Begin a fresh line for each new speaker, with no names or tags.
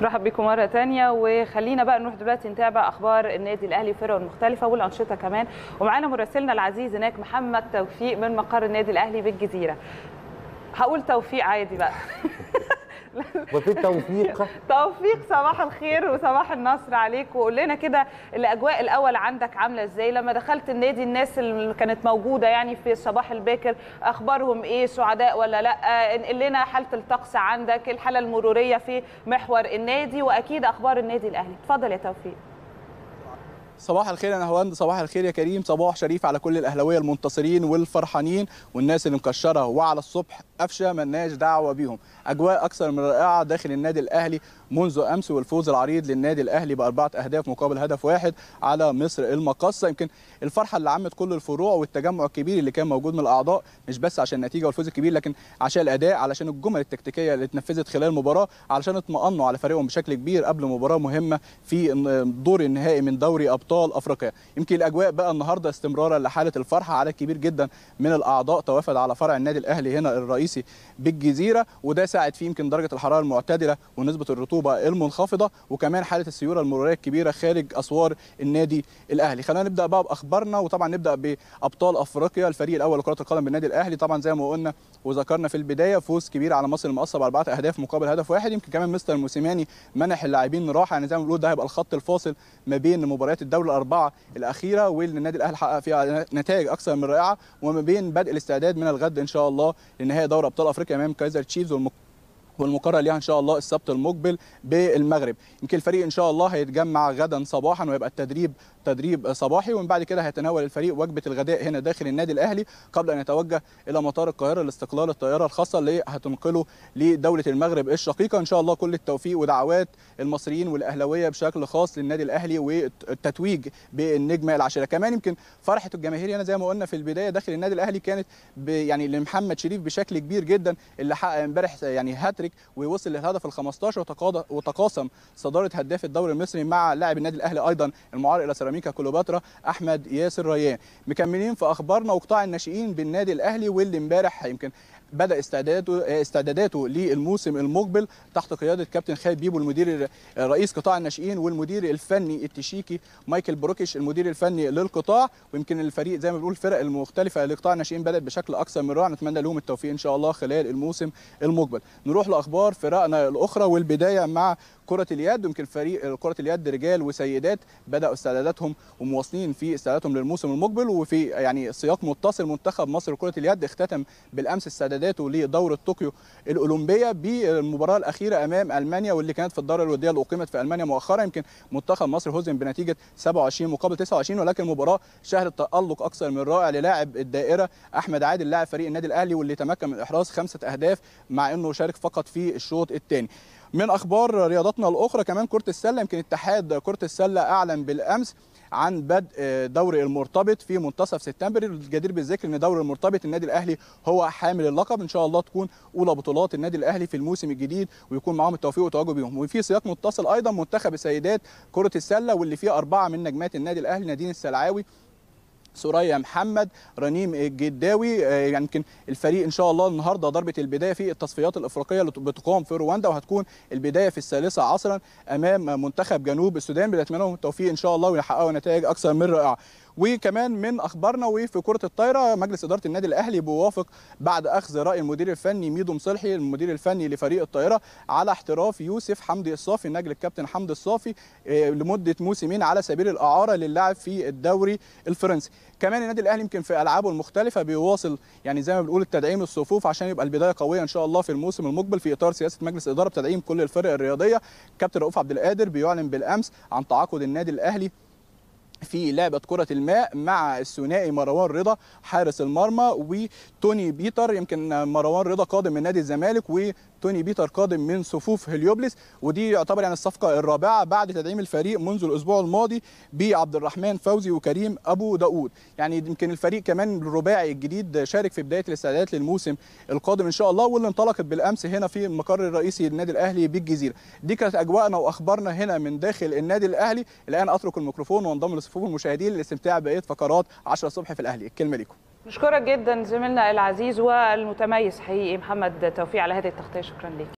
مرحبا بكم مره ثانيه وخلينا بقى نروح دلوقتي نتابع اخبار النادي الاهلي وفرقه المختلفه والانشطه كمان ومعانا مراسلنا العزيز هناك محمد توفيق من مقر النادي الاهلي بالجزيره هقول توفيق عادي بقى وفي التوفيق توفيق صباح الخير وصباح النصر عليك وقول لنا كده الاجواء الاول عندك عامله ازاي لما دخلت النادي الناس اللي كانت موجوده يعني في الصباح الباكر اخبارهم ايه سعداء ولا لا انقل لنا حاله الطقس عندك الحاله المروريه في محور النادي واكيد اخبار النادي الاهلي اتفضل يا توفيق
صباح الخير يا نهواند صباح الخير يا كريم صباح شريف على كل الاهلاويه المنتصرين والفرحانين والناس اللي مكشره وعلى الصبح قفشه ملناش دعوه بيهم اجواء اكثر من رائعه داخل النادي الاهلي منذ امس والفوز العريض للنادي الاهلي باربعه اهداف مقابل هدف واحد على مصر المقصه يمكن الفرحه اللي عمت كل الفروع والتجمع الكبير اللي كان موجود من الاعضاء مش بس عشان النتيجه والفوز الكبير لكن عشان الاداء علشان الجمل التكتيكيه اللي اتنفذت خلال المباراه علشان اطمئنوا على فريقهم بشكل كبير قبل مباراه مهمه في دور النهائي من دوري ابطال افريقيا يمكن الاجواء بقى النهارده استمرارا لحاله الفرحه عدد كبير جدا من الاعضاء توافد على فرع النادي الاهلي هنا الرئيسي بالجزيره وده ساعد فيه يمكن درجه الحراره المعتدله ونسبه الرطوبه الرطوبه المنخفضه وكمان حاله السيوله المروريه الكبيره خارج اسوار النادي الاهلي خلينا نبدا بقى باخبارنا وطبعا نبدا بابطال افريقيا الفريق الاول لكره القدم بالنادي الاهلي طبعا زي ما قلنا وذكرنا في البدايه فوز كبير على مصر المقصه باربعه اهداف مقابل هدف واحد يمكن كمان مستر موسيماني منح اللاعبين راحه يعني زي ما بنقول ده هيبقى الخط الفاصل ما بين مباريات الدوري الاربعه الاخيره واللي النادي الاهلي حقق فيها نتائج اكثر من رائعه وما بين بدء الاستعداد من الغد ان شاء الله لنهائي دوري ابطال افريقيا امام كايزر تشيفز والمك... والمقارنه ليها ان شاء الله السبت المقبل بالمغرب يمكن الفريق ان شاء الله هيتجمع غدا صباحا ويبقى التدريب تدريب صباحي ومن بعد كده هيتناول الفريق وجبه الغداء هنا داخل النادي الاهلي قبل ان يتوجه الى مطار القاهره لاستقلال الطياره الخاصه اللي هتنقله لدوله المغرب الشقيقه ان شاء الله كل التوفيق ودعوات المصريين والاهلاويه بشكل خاص للنادي الاهلي والتتويج بالنجمه العاشره كمان يمكن فرحه الجماهير هنا يعني زي ما قلنا في البدايه داخل النادي الاهلي كانت يعني لمحمد شريف بشكل كبير جدا اللي حقق امبارح يعني هاتريك الزمالك ووصل للهدف ال 15 وتقاسم صداره هداف الدوري المصري مع لاعب النادي الاهلي ايضا المعار الى سيراميكا كليوباترا احمد ياسر ريان مكملين في اخبارنا وقطاع الناشئين بالنادي الاهلي واللي امبارح يمكن بدا استعداده استعداداته للموسم المقبل تحت قياده كابتن خالد بيبو المدير رئيس قطاع الناشئين والمدير الفني التشيكي مايكل بروكش المدير الفني للقطاع ويمكن الفريق زي ما بنقول الفرق المختلفه لقطاع الناشئين بدات بشكل اكثر من رائع نتمنى لهم التوفيق ان شاء الله خلال الموسم المقبل نروح لاخبار فرقنا الاخرى والبدايه مع كره اليد يمكن فريق كره اليد رجال وسيدات بداوا استعداداتهم ومواصلين في استعداداتهم للموسم المقبل وفي يعني سياق متصل منتخب مصر لكره اليد اختتم بالامس استعداداته لدوره طوكيو الاولمبيه بالمباراه الاخيره امام المانيا واللي كانت في الدوره الوديه اللي اقيمت في المانيا مؤخرا يمكن منتخب مصر هزم بنتيجه 27 مقابل 29 ولكن المباراه شهدت تالق اكثر من رائع للاعب الدائره احمد عادل لاعب فريق النادي الاهلي واللي تمكن من احراز خمسه اهداف مع انه شارك فقط في الشوط الثاني من اخبار رياضتنا الاخرى كمان كره السله يمكن اتحاد كره السله اعلن بالامس عن بدء دوري المرتبط في منتصف سبتمبر الجدير بالذكر ان دوري المرتبط النادي الاهلي هو حامل اللقب ان شاء الله تكون اولى بطولات النادي الاهلي في الموسم الجديد ويكون معاهم التوفيق والتوجه بيهم وفي سياق متصل ايضا منتخب السيدات كره السله واللي فيه اربعه من نجمات النادي الاهلي نادين السلعاوي سوريا محمد رنيم الجداوي آه، يمكن يعني الفريق ان شاء الله النهارده ضربه البدايه في التصفيات الافريقيه اللي بتقام في رواندا وهتكون البدايه في الثالثه عصرا امام منتخب جنوب السودان بنتمنى لهم التوفيق ان شاء الله ويحققوا نتائج اكثر من رائعه وكمان من اخبارنا وفي كره الطايره مجلس اداره النادي الاهلي بيوافق بعد اخذ راي المدير الفني ميدو مصلحي المدير الفني لفريق الطايره على احتراف يوسف حمدي الصافي نجل الكابتن حمدي الصافي آه، لمده موسمين على سبيل الاعاره للاعب في الدوري الفرنسي كمان النادي الاهلي يمكن في العابه المختلفه بيواصل يعني زي ما بنقول التدعيم الصفوف عشان يبقى البدايه قويه ان شاء الله في الموسم المقبل في اطار سياسه مجلس اداره بتدعيم كل الفرق الرياضيه كابتن رؤوف عبد القادر بيعلن بالامس عن تعاقد النادي الاهلي في لعبة كرة الماء مع الثنائي مروان رضا حارس المرمى وتوني بيتر يمكن مروان رضا قادم من نادي الزمالك و توني بيتر قادم من صفوف هليوبلس ودي يعتبر يعني الصفقه الرابعه بعد تدعيم الفريق منذ الاسبوع الماضي بعبد الرحمن فوزي وكريم ابو داوود يعني يمكن الفريق كمان الرباعي الجديد شارك في بدايه الاستعدادات للموسم القادم ان شاء الله واللي انطلقت بالامس هنا في المقر الرئيسي للنادي الاهلي بالجزيره دي كانت اجواءنا واخبارنا هنا من داخل النادي الاهلي الان اترك الميكروفون وانضم لصفوف المشاهدين للاستمتاع بقيه فقرات 10 الصبح في الاهلي الكلمه ليكم
بشكرك جدا زميلنا العزيز والمتميز حقيقي محمد توفيق على هذه التغطيه شكرا لك